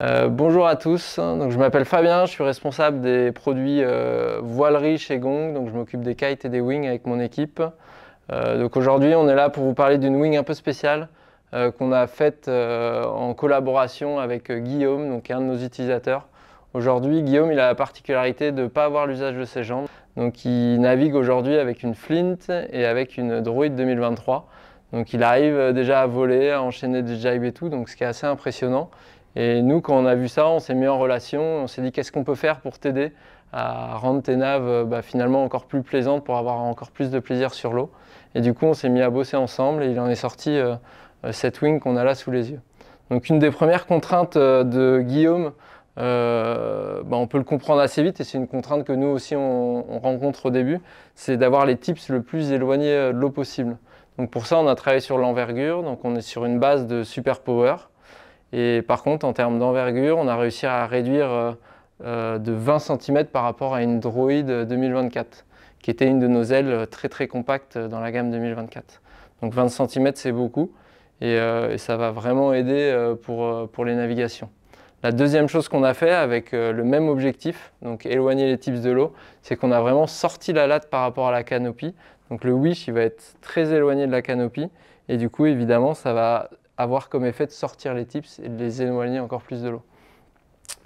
Euh, bonjour à tous, je m'appelle Fabien, je suis responsable des produits voileries euh, voilerie chez Gong, donc je m'occupe des kites et des wings avec mon équipe. Euh, donc aujourd'hui on est là pour vous parler d'une wing un peu spéciale qu'on a faite en collaboration avec Guillaume, donc un de nos utilisateurs. Aujourd'hui Guillaume il a la particularité de ne pas avoir l'usage de ses jambes, donc il navigue aujourd'hui avec une Flint et avec une Droid 2023. Donc il arrive déjà à voler, à enchaîner des jibes et tout, donc ce qui est assez impressionnant. Et nous, quand on a vu ça, on s'est mis en relation, on s'est dit qu'est-ce qu'on peut faire pour t'aider à rendre tes naves euh, bah, finalement encore plus plaisantes pour avoir encore plus de plaisir sur l'eau. Et du coup, on s'est mis à bosser ensemble et il en est sorti cette euh, euh, wing qu'on a là sous les yeux. Donc une des premières contraintes de Guillaume, bah, on peut le comprendre assez vite et c'est une contrainte que nous aussi on, on rencontre au début, c'est d'avoir les tips le plus éloignés de l'eau possible. Donc pour ça, on a travaillé sur l'envergure, donc on est sur une base de super power. Et par contre, en termes d'envergure, on a réussi à réduire euh, euh, de 20 cm par rapport à une droïde 2024, qui était une de nos ailes euh, très très compactes dans la gamme 2024. Donc 20 cm, c'est beaucoup, et, ça va vraiment aider pour, pour les navigations. La deuxième chose qu'on a fait avec le même objectif, donc éloigner les tips de l'eau, c'est qu'on a vraiment sorti la latte par rapport à la canopie. Donc le wish, il va être très éloigné de la canopie, et du coup, évidemment, ça va avoir comme effet de sortir les tips et de les éloigner encore plus de l'eau.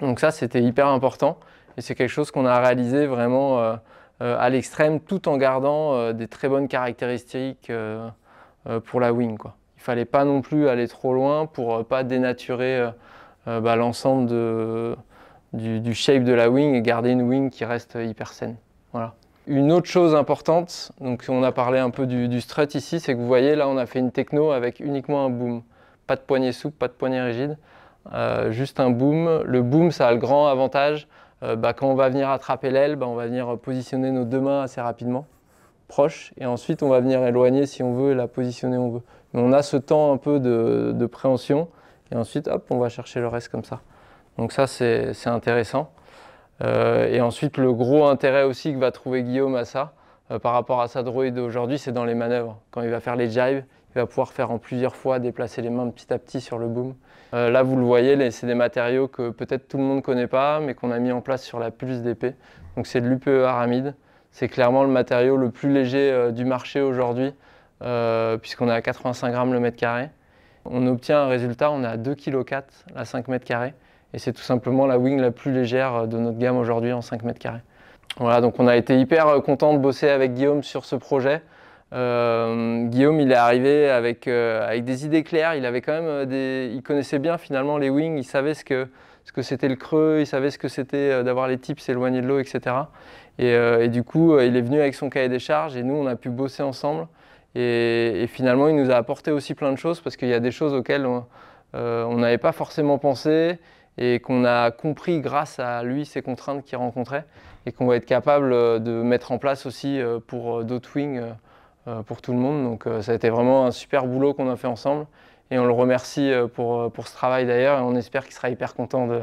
Donc ça, c'était hyper important et c'est quelque chose qu'on a réalisé vraiment euh, euh, à l'extrême tout en gardant euh, des très bonnes caractéristiques pour la wing. Quoi. Il fallait pas non plus aller trop loin pour ne pas dénaturer bah, l'ensemble du, shape de la wing et garder une wing qui reste hyper saine. Voilà. Une autre chose importante, donc on a parlé un peu du, du strut ici, c'est que vous voyez là on a fait une techno avec uniquement un boom. Pas de poignée souple, pas de poignée rigide, euh, juste un boom. Le boom, ça a le grand avantage. Euh, bah, quand on va venir attraper l'aile, bah, on va venir positionner nos deux mains assez rapidement, proches, et ensuite on va venir éloigner si on veut et la positionner on veut. on a ce temps un peu de, préhension, et ensuite hop, on va chercher le reste comme ça. Donc ça, c'est intéressant. Euh, et ensuite, le gros intérêt aussi que va trouver Guillaume à ça, par rapport à sa droïde aujourd'hui, c'est dans les manœuvres. Quand il va faire les jibes, il va pouvoir faire en plusieurs fois, déplacer les mains petit à petit sur le boom. Euh, là, vous le voyez, c'est des matériaux que peut-être tout le monde ne connaît pas, mais qu'on a mis en place sur la Pulse d'épée. Donc c'est de l'UPE aramide. C'est clairement le matériau le plus léger euh, du marché aujourd'hui, euh, puisqu'on est à 85 grammes le mètre carré. On obtient un résultat, on est à 2,4 kg à 5 mètres carrés. Et c'est tout simplement la wing la plus légère de notre gamme aujourd'hui en 5 mètres carrés. Voilà, donc on a été hyper content de bosser avec Guillaume sur ce projet. Euh, Guillaume, il est arrivé euh, avec, des idées claires. Il avait quand même euh, il connaissait bien finalement les wings. Il savait ce que c'était le creux. Il savait ce que c'était d'avoir les types, s'éloigner de l'eau, etc. Et, du coup, il est venu avec son cahier des charges et nous, on a pu bosser ensemble. Et, finalement, il nous a apporté aussi plein de choses parce qu'il y a des choses auxquelles on n'avait pas forcément pensé et qu'on a compris grâce à lui ces contraintes qu'il rencontrait et qu'on va être capable de mettre en place aussi pour d'autres wings. Euh, pour tout le monde. Donc euh, ça a été vraiment un super boulot qu'on a fait ensemble et on le remercie euh, pour, pour ce travail d'ailleurs et on espère qu'il sera hyper content de,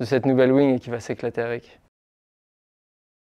de cette nouvelle wing et qu'il va s'éclater avec.